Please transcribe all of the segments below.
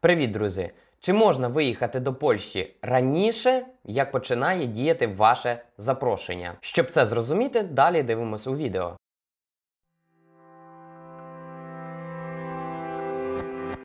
Привіт, друзі! Чи можна виїхати до Польщі раніше, як починає діяти ваше запрошення? Щоб це зрозуміти, далі дивимось у відео.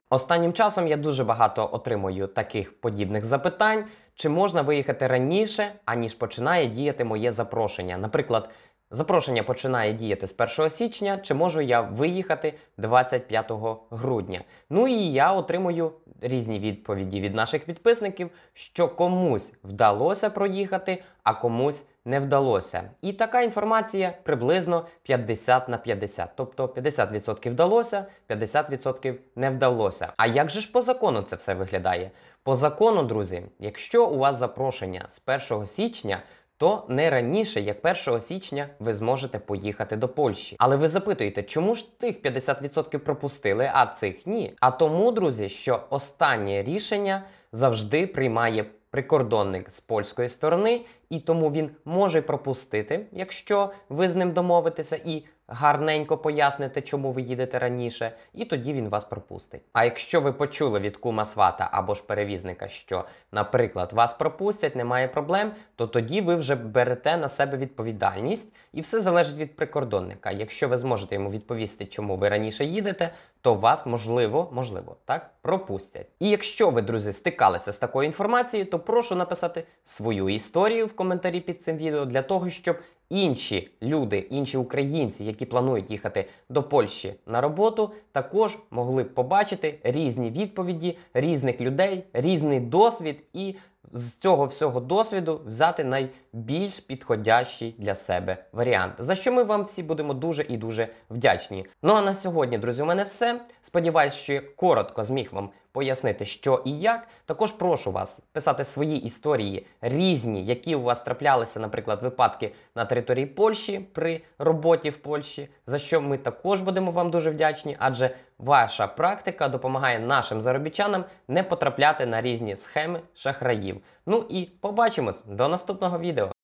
Останнім часом я дуже багато отримую таких подібних запитань, чи можна виїхати раніше, аніж починає діяти моє запрошення. Наприклад, Запрошення починає діяти з 1 січня, чи можу я виїхати 25 грудня. Ну і я отримую різні відповіді від наших підписників, що комусь вдалося проїхати, а комусь не вдалося. І така інформація приблизно 50 на 50. Тобто 50% вдалося, 50% не вдалося. А як же ж по закону це все виглядає? По закону, друзі, якщо у вас запрошення з 1 січня то не раніше, як 1 січня, ви зможете поїхати до Польщі. Але ви запитуєте, чому ж тих 50% пропустили, а цих ні? А тому, друзі, що останнє рішення завжди приймає прикордонник з польської сторони, і тому він може пропустити, якщо ви з ним домовитеся, і гарненько поясните, чому ви їдете раніше, і тоді він вас пропустить. А якщо ви почули від кума свата або ж перевізника, що, наприклад, вас пропустять, немає проблем, то тоді ви вже берете на себе відповідальність, і все залежить від прикордонника. Якщо ви зможете йому відповісти, чому ви раніше їдете, то вас можливо, можливо, так пропустять. І якщо ви, друзі, стикалися з такою інформацією, то прошу написати свою історію в коментарі під цим відео для того, щоб інші люди, інші українці, які планують їхати до Польщі на роботу, також могли б побачити різні відповіді різних людей, різний досвід і з цього всього досвіду взяти найбільш підходящий для себе варіант, за що ми вам всі будемо дуже і дуже вдячні. Ну а на сьогодні, друзі, у мене все. Сподіваюсь, що я коротко зміг вам пояснити, що і як. Також прошу вас писати свої історії різні, які у вас траплялися, наприклад, випадки на території Польщі при роботі в Польщі, за що ми також будемо вам дуже вдячні, адже Ваша практика допомагає нашим заробітчанам не потрапляти на різні схеми шахраїв. Ну і побачимось до наступного відео.